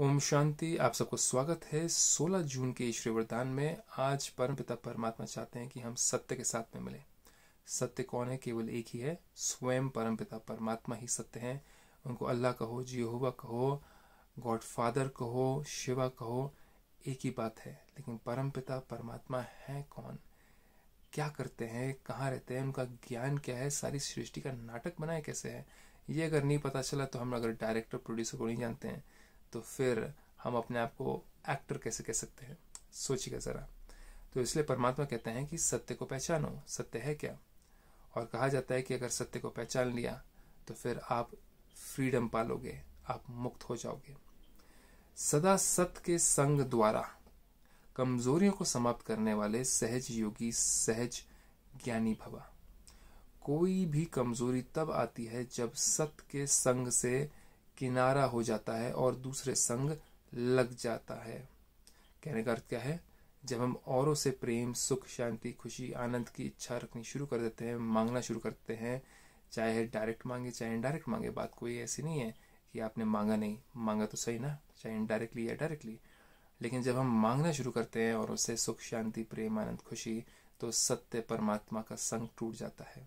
ओम शांति आप सबको स्वागत है 16 जून के ईश्वरी वरदान में आज परम पिता परमात्मा चाहते हैं कि हम सत्य के साथ में मिले सत्य कौन है केवल एक ही है स्वयं परम पिता परमात्मा ही सत्य हैं उनको अल्लाह कहो जियहुवा कहो गॉड फादर कहो शिवा कहो एक ही बात है लेकिन परम पिता परमात्मा है कौन क्या करते हैं कहाँ रहते हैं उनका ज्ञान क्या है सारी सृष्टि का नाटक बनाए कैसे है ये अगर नहीं पता चला तो हम अगर डायरेक्टर प्रोड्यूसर को नहीं जानते हैं तो फिर हम अपने आप को एक्टर कैसे कह सकते हैं सोचिएगा ज़रा तो इसलिए परमात्मा कहते हैं कि सत्य को पहचानो सत्य है क्या और कहा जाता है कि अगर सत्य को पहचान लिया तो फिर आप फ्रीडम पालोगे आप मुक्त हो जाओगे सदा सत्य के संग द्वारा कमजोरियों को समाप्त करने वाले सहज योगी सहज ज्ञानी भवा कोई भी कमजोरी तब आती है जब सत्य के संग से किनारा हो जाता है और दूसरे संग लग जाता है कहने का अर्थ क्या है जब हम औरों से प्रेम सुख शांति खुशी आनंद की इच्छा रखनी शुरू कर देते हैं मांगना शुरू करते हैं चाहे डायरेक्ट मांगे चाहे इनडायरेक्ट मांगे बात कोई ऐसी नहीं है कि आपने मांगा नहीं मांगा तो सही ना चाहे इनडायरेक्टली या डायरेक्टली लेकिन जब हम मांगना शुरू करते हैं और उससे सुख शांति प्रेम आनंद खुशी तो सत्य परमात्मा का संग टूट जाता है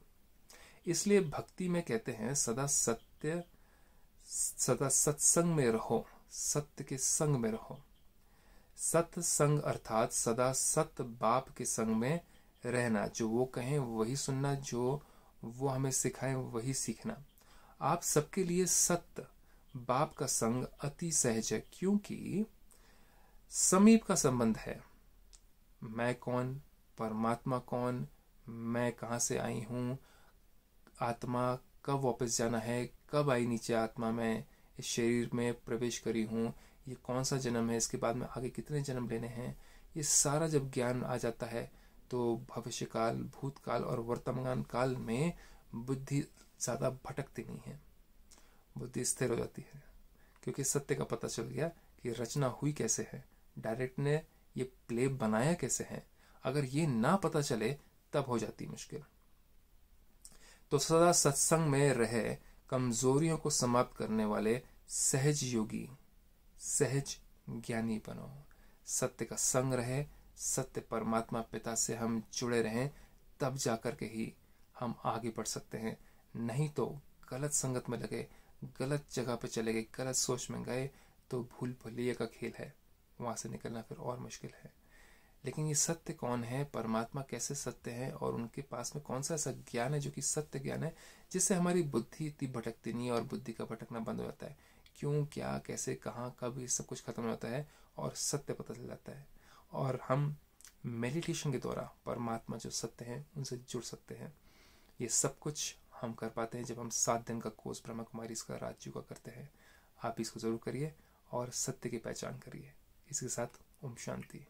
इसलिए भक्ति में कहते हैं सदा सत्य सदा सत्संग में रहो सत्य के संग में रहो सत्संग अर्थात सदा सत बाप के संग में रहना जो वो कहें वही सुनना जो वो हमें सिखाएं वही सीखना आप सबके लिए सत्य बाप का संग अति सहज है क्योंकि समीप का संबंध है मैं कौन परमात्मा कौन मैं कहाँ से आई हूँ आत्मा कब वापस जाना है कब आई नीचे आत्मा में इस शरीर में प्रवेश करी हूँ ये कौन सा जन्म है इसके बाद में आगे कितने जन्म लेने हैं ये सारा जब ज्ञान आ जाता है तो भविष्यकाल भूतकाल और वर्तमान काल में बुद्धि ज़्यादा भटकती नहीं है बुद्धि स्थिर हो जाती है क्योंकि सत्य का पता चल गया कि रचना हुई कैसे है डायरेक्ट ने ये प्ले बनाया कैसे है अगर ये ना पता चले तब हो जाती मुश्किल तो सदा सत्संग में रहे कमजोरियों को समाप्त करने वाले सहज योगी सहज ज्ञानी बनो सत्य का संग रहे सत्य परमात्मा पिता से हम जुड़े रहें तब जा कर के ही हम आगे बढ़ सकते हैं नहीं तो गलत संगत में लगे गलत जगह पे चले गए गलत सोच में गए तो भूल भुलैया का खेल है वहाँ से निकलना फिर और मुश्किल है लेकिन ये सत्य कौन है परमात्मा कैसे सत्य है और उनके पास में कौन सा ऐसा ज्ञान है जो कि सत्य ज्ञान है जिससे हमारी बुद्धि इतनी भटकती नहीं है और बुद्धि का भटकना बंद हो जाता है क्यों क्या कैसे कहाँ कब ये सब कुछ खत्म हो जाता है और सत्य पता चल जाता है और हम मेडिटेशन के द्वारा परमात्मा जो सत्य हैं उनसे जुड़ सकते हैं ये सब कुछ हम कर पाते हैं जब हम सात दिन का कोर्स ब्रह्मा कुमारी इसका राजू का करते हैं आप इसको ज़रूर करिए और सत्य की पहचान करिए इसके साथ ओम शांति